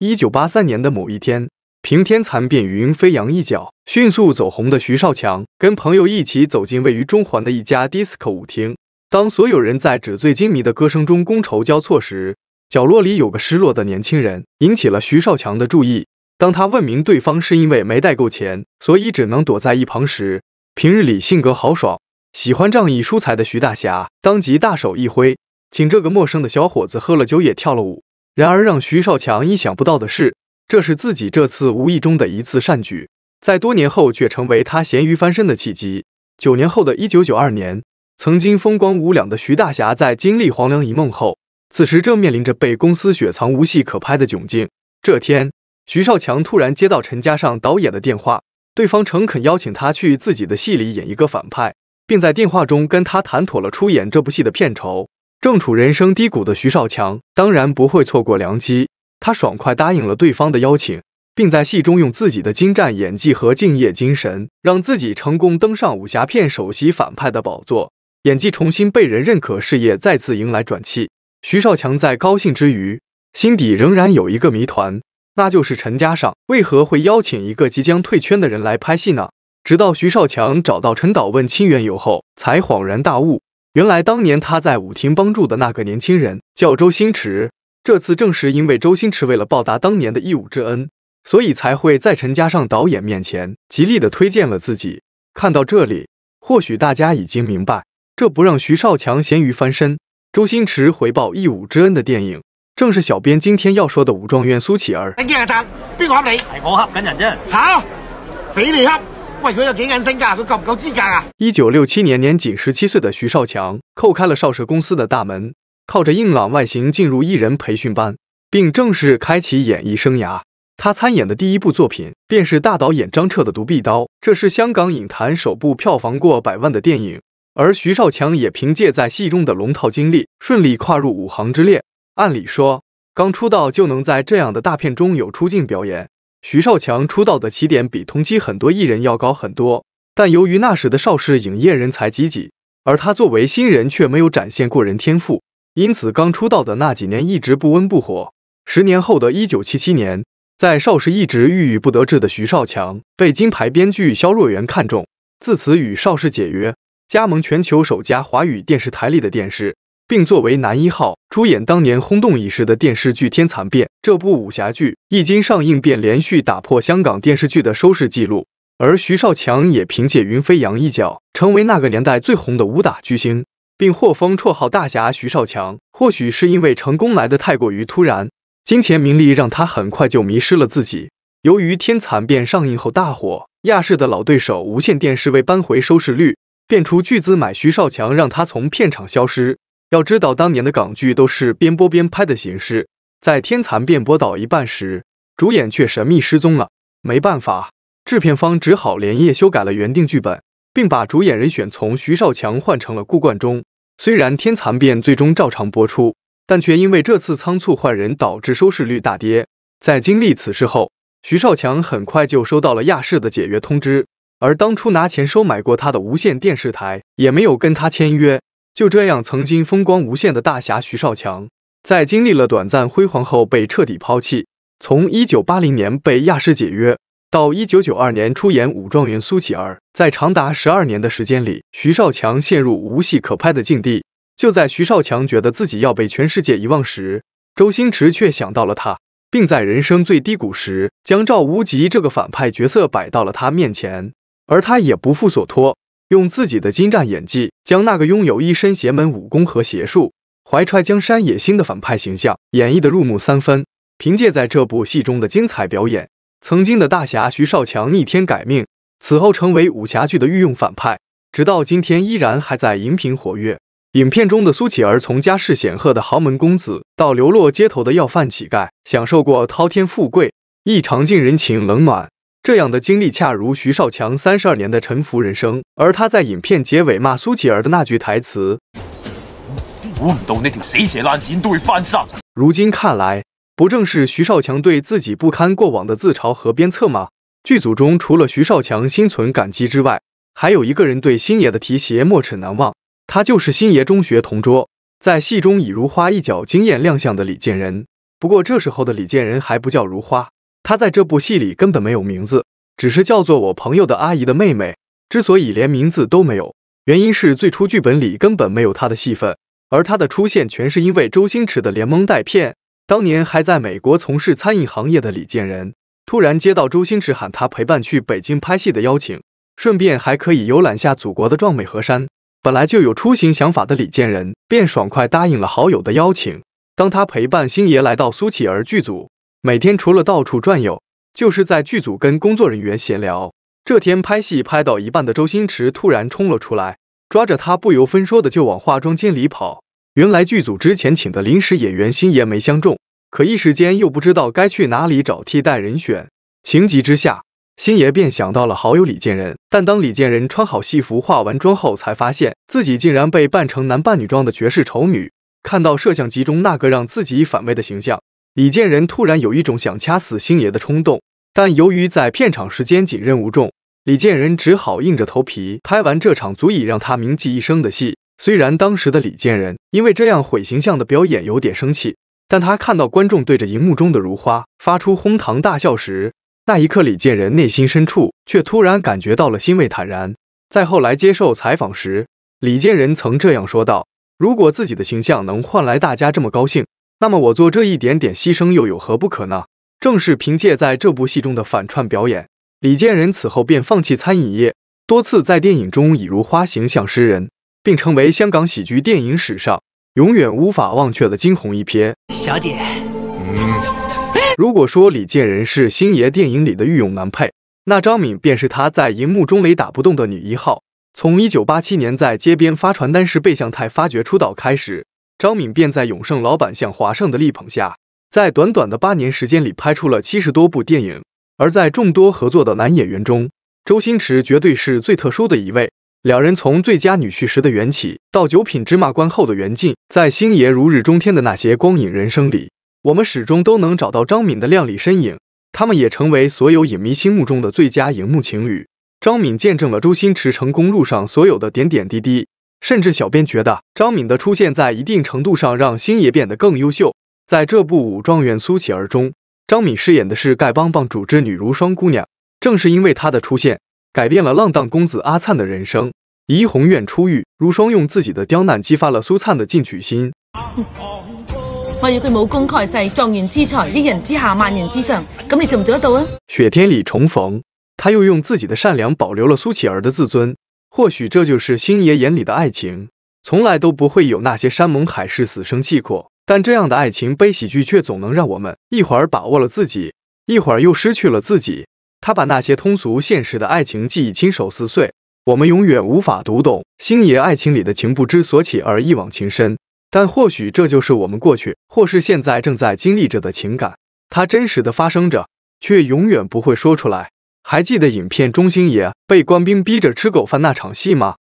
一九八三年的某一天，平天残变云飞扬一角迅速走红的徐少强，跟朋友一起走进位于中环的一家迪斯科舞厅。当所有人在纸醉金迷的歌声中觥筹交错时，角落里有个失落的年轻人引起了徐少强的注意。当他问明对方是因为没带够钱，所以只能躲在一旁时，平日里性格豪爽、喜欢仗义疏财的徐大侠，当即大手一挥，请这个陌生的小伙子喝了酒也跳了舞。然而，让徐少强意想不到的是，这是自己这次无意中的一次善举，在多年后却成为他咸鱼翻身的契机。九年后的一九九二年，曾经风光无两的徐大侠在经历黄粱一梦后，此时正面临着被公司雪藏、无戏可拍的窘境。这天，徐少强突然接到陈嘉上导演的电话，对方诚恳邀请他去自己的戏里演一个反派，并在电话中跟他谈妥了出演这部戏的片酬。正处人生低谷的徐少强当然不会错过良机，他爽快答应了对方的邀请，并在戏中用自己的精湛演技和敬业精神，让自己成功登上武侠片首席反派的宝座，演技重新被人认可，事业再次迎来转机。徐少强在高兴之余，心底仍然有一个谜团，那就是陈嘉上为何会邀请一个即将退圈的人来拍戏呢？直到徐少强找到陈导问清缘由后，才恍然大悟。原来当年他在舞厅帮助的那个年轻人叫周星驰，这次正是因为周星驰为了报答当年的义务之恩，所以才会在陈嘉上导演面前极力的推荐了自己。看到这里，或许大家已经明白，这不让徐少强咸鱼翻身，周星驰回报义务之恩的电影，正是小编今天要说的《武状元苏乞儿》。喂，佢有几眼星噶？佢够唔够资格啊？一九六七年，年仅十七岁的徐少强叩开了邵氏公司的大门，靠着硬朗外形进入艺人培训班，并正式开启演艺生涯。他参演的第一部作品便是大导演张彻的《独臂刀》，这是香港影坛首部票房过百万的电影。而徐少强也凭借在戏中的龙套经历，顺利跨入武行之列。按理说，刚出道就能在这样的大片中有出镜表演。徐少强出道的起点比同期很多艺人要高很多，但由于那时的邵氏影业人才济济，而他作为新人却没有展现过人天赋，因此刚出道的那几年一直不温不火。十年后的一九七七年，在邵氏一直郁郁不得志的徐少强被金牌编剧肖若元看中，自此与邵氏解约，加盟全球首家华语电视台里的电视。并作为男一号出演当年轰动一时的电视剧《天蚕变》。这部武侠剧一经上映便连续打破香港电视剧的收视记录，而徐少强也凭借云飞扬一角成为那个年代最红的武打巨星，并获封绰号“大侠”徐少强。或许是因为成功来得太过于突然，金钱名利让他很快就迷失了自己。由于《天蚕变》上映后大火，亚视的老对手无线电视为扳回收视率，便出巨资买徐少强，让他从片场消失。要知道，当年的港剧都是边播边拍的形式。在《天蚕变》播到一半时，主演却神秘失踪了。没办法，制片方只好连夜修改了原定剧本，并把主演人选从徐少强换成了顾冠中。虽然《天蚕变》最终照常播出，但却因为这次仓促换人导致收视率大跌。在经历此事后，徐少强很快就收到了亚视的解约通知，而当初拿钱收买过他的无线电视台也没有跟他签约。就这样，曾经风光无限的大侠徐少强，在经历了短暂辉煌后被彻底抛弃。从1980年被亚视解约，到1992年出演武状元苏乞儿，在长达十二年的时间里，徐少强陷入无戏可拍的境地。就在徐少强觉得自己要被全世界遗忘时，周星驰却想到了他，并在人生最低谷时将赵无极这个反派角色摆到了他面前，而他也不负所托。用自己的精湛演技，将那个拥有一身邪门武功和邪术、怀揣江山野心的反派形象演绎得入木三分。凭借在这部戏中的精彩表演，曾经的大侠徐少强逆天改命，此后成为武侠剧的御用反派，直到今天依然还在荧屏活跃。影片中的苏乞儿，从家世显赫的豪门公子，到流落街头的要饭乞丐，享受过滔天富贵，亦尝尽人情冷暖。这样的经历恰如徐少强三十二年的沉浮人生，而他在影片结尾骂苏乞儿的那句台词：“唔到条死蛇烂鳝都会翻身。”如今看来，不正是徐少强对自己不堪过往的自嘲和鞭策吗？剧组中除了徐少强心存感激之外，还有一个人对星爷的提携没齿难忘，他就是星爷中学同桌，在戏中以如花一角惊艳亮相的李建仁。不过这时候的李建仁还不叫如花。他在这部戏里根本没有名字，只是叫做我朋友的阿姨的妹妹。之所以连名字都没有，原因是最初剧本里根本没有他的戏份，而他的出现全是因为周星驰的连蒙带骗。当年还在美国从事餐饮行业的李建仁，突然接到周星驰喊他陪伴去北京拍戏的邀请，顺便还可以游览下祖国的壮美河山。本来就有出行想法的李建仁，便爽快答应了好友的邀请。当他陪伴星爷来到苏乞儿剧组。每天除了到处转悠，就是在剧组跟工作人员闲聊。这天拍戏拍到一半的周星驰突然冲了出来，抓着他不由分说的就往化妆间里跑。原来剧组之前请的临时演员星爷没相中，可一时间又不知道该去哪里找替代人选。情急之下，星爷便想到了好友李建仁。但当李建仁穿好戏服、化完妆后，才发现自己竟然被扮成男扮女装的绝世丑女。看到摄像机中那个让自己反胃的形象。李建仁突然有一种想掐死星爷的冲动，但由于在片场时间紧任务重，李建仁只好硬着头皮拍完这场足以让他铭记一生的戏。虽然当时的李建仁因为这样毁形象的表演有点生气，但他看到观众对着荧幕中的如花发出哄堂大笑时，那一刻李建仁内心深处却突然感觉到了欣慰坦然。在后来接受采访时，李建仁曾这样说道：“如果自己的形象能换来大家这么高兴。”那么我做这一点点牺牲又有何不可呢？正是凭借在这部戏中的反串表演，李建仁此后便放弃餐饮业，多次在电影中以如花形象示人，并成为香港喜剧电影史上永远无法忘却的惊鸿一瞥。小姐，如果说李建仁是星爷电影里的御用男配，那张敏便是他在银幕中雷打不动的女一号。从1987年在街边发传单时被向太发掘出道开始。张敏便在永盛老板向华胜的力捧下，在短短的八年时间里拍出了七十多部电影。而在众多合作的男演员中，周星驰绝对是最特殊的一位。两人从最佳女婿时的缘起，到九品芝麻官后的缘尽，在星爷如日中天的那些光影人生里，我们始终都能找到张敏的靓丽身影。他们也成为所有影迷心目中的最佳荧幕情侣。张敏见证了周星驰成功路上所有的点点滴滴。甚至小编觉得，张敏的出现在一定程度上让星爷变得更优秀。在这部《武状元苏乞儿》中，张敏饰演的是丐帮帮主之女如霜姑娘。正是因为她的出现，改变了浪荡公子阿灿的人生。怡红院出狱，如霜用自己的刁难激发了苏灿的进取心。我要佢武功盖世，状元之才，一人之下，万人之上。咁你做唔做得到啊？雪天里重逢，他又用自己的善良保留了苏乞儿的自尊。或许这就是星爷眼里的爱情，从来都不会有那些山盟海誓、死生契阔。但这样的爱情悲喜剧却总能让我们一会儿把握了自己，一会儿又失去了自己。他把那些通俗现实的爱情记忆亲手撕碎，我们永远无法读懂星爷爱情里的情不知所起而一往情深。但或许这就是我们过去或是现在正在经历着的情感，它真实的发生着，却永远不会说出来。还记得影片《中星爷》被官兵逼着吃狗饭那场戏吗？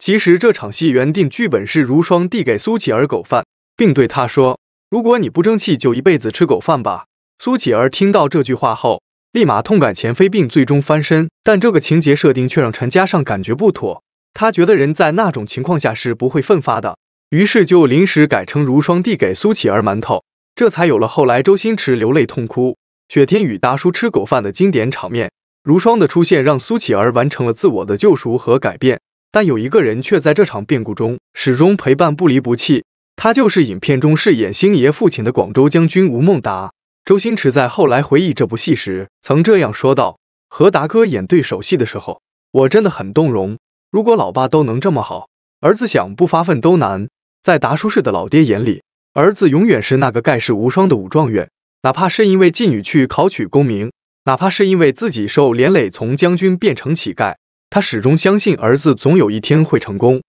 其实这场戏原定剧本是如霜递给苏乞儿狗饭，并对他说：“如果你不争气，就一辈子吃狗饭吧。”苏乞儿听到这句话后，立马痛改前非，并最终翻身。但这个情节设定却让陈嘉上感觉不妥，他觉得人在那种情况下是不会奋发的，于是就临时改成如霜递给苏乞儿馒头。这才有了后来周星驰流泪痛哭、雪天与达叔吃狗饭的经典场面。如霜的出现让苏乞儿完成了自我的救赎和改变，但有一个人却在这场变故中始终陪伴不离不弃，他就是影片中饰演星爷父亲的广州将军吴孟达。周星驰在后来回忆这部戏时曾这样说道：“和达哥演对手戏的时候，我真的很动容。如果老爸都能这么好，儿子想不发奋都难。”在达叔式的老爹眼里。儿子永远是那个盖世无双的武状元，哪怕是因为妓女去考取功名，哪怕是因为自己受连累从将军变成乞丐，他始终相信儿子总有一天会成功。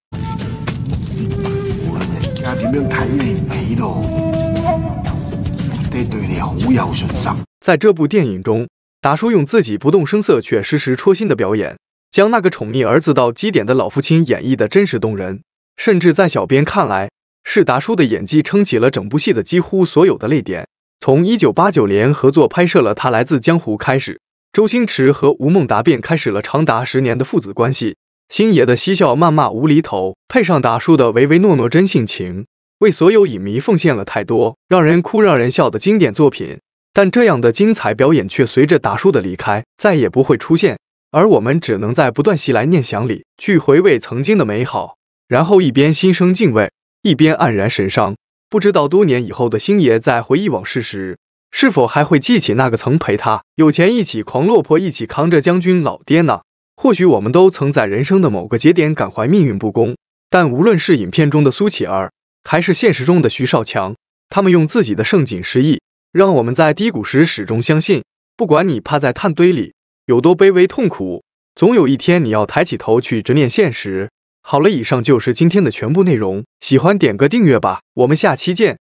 在这部电影中，达叔用自己不动声色却时时戳心的表演，将那个宠溺儿子到极点的老父亲演绎的真实动人，甚至在小编看来。是达叔的演技撑起了整部戏的几乎所有的泪点。从一九八九年合作拍摄了《他来自江湖》开始，周星驰和吴孟达便开始了长达十年的父子关系。星爷的嬉笑谩骂、无厘头，配上达叔的唯唯诺诺、真性情，为所有影迷奉献了太多让人哭、让人笑的经典作品。但这样的精彩表演却随着达叔的离开再也不会出现，而我们只能在不断袭来念想里去回味曾经的美好，然后一边心生敬畏。一边黯然神伤，不知道多年以后的星爷在回忆往事时，是否还会记起那个曾陪他有钱一起狂、落魄一起扛着将军老爹呢？或许我们都曾在人生的某个节点感怀命运不公，但无论是影片中的苏乞儿，还是现实中的徐少强，他们用自己的盛景诗意，让我们在低谷时始终相信：不管你趴在炭堆里有多卑微痛苦，总有一天你要抬起头去直面现实。好了，以上就是今天的全部内容。喜欢点个订阅吧，我们下期见。